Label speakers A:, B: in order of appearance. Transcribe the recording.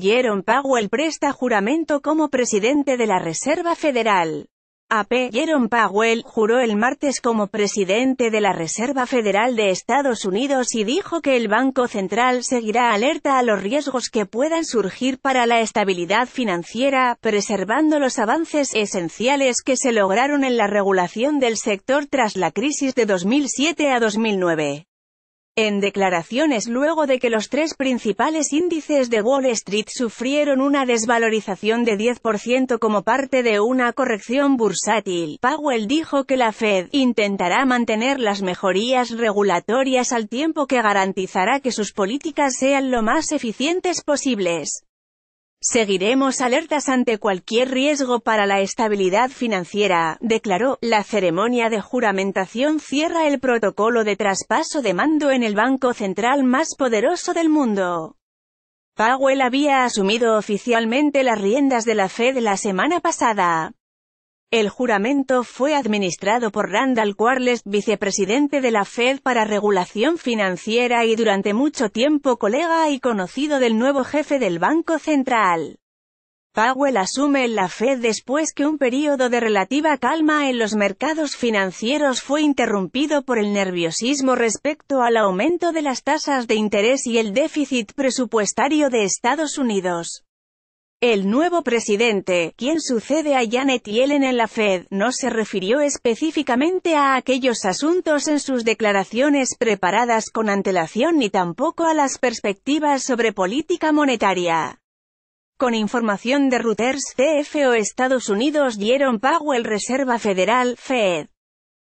A: Jerome Powell presta juramento como presidente de la Reserva Federal. AP Jerome Powell juró el martes como presidente de la Reserva Federal de Estados Unidos y dijo que el Banco Central seguirá alerta a los riesgos que puedan surgir para la estabilidad financiera, preservando los avances esenciales que se lograron en la regulación del sector tras la crisis de 2007 a 2009. En declaraciones luego de que los tres principales índices de Wall Street sufrieron una desvalorización de 10% como parte de una corrección bursátil, Powell dijo que la Fed intentará mantener las mejorías regulatorias al tiempo que garantizará que sus políticas sean lo más eficientes posibles. Seguiremos alertas ante cualquier riesgo para la estabilidad financiera, declaró. La ceremonia de juramentación cierra el protocolo de traspaso de mando en el banco central más poderoso del mundo. Powell había asumido oficialmente las riendas de la Fed la semana pasada, el juramento fue administrado por Randall Quarles, vicepresidente de la Fed para Regulación Financiera y durante mucho tiempo colega y conocido del nuevo jefe del Banco Central. Powell asume la Fed después que un periodo de relativa calma en los mercados financieros fue interrumpido por el nerviosismo respecto al aumento de las tasas de interés y el déficit presupuestario de Estados Unidos. El nuevo presidente, quien sucede a Janet Yellen en la Fed, no se refirió específicamente a aquellos asuntos en sus declaraciones preparadas con antelación ni tampoco a las perspectivas sobre política monetaria. Con información de Reuters, CFO Estados Unidos dieron pago el Reserva Federal, Fed.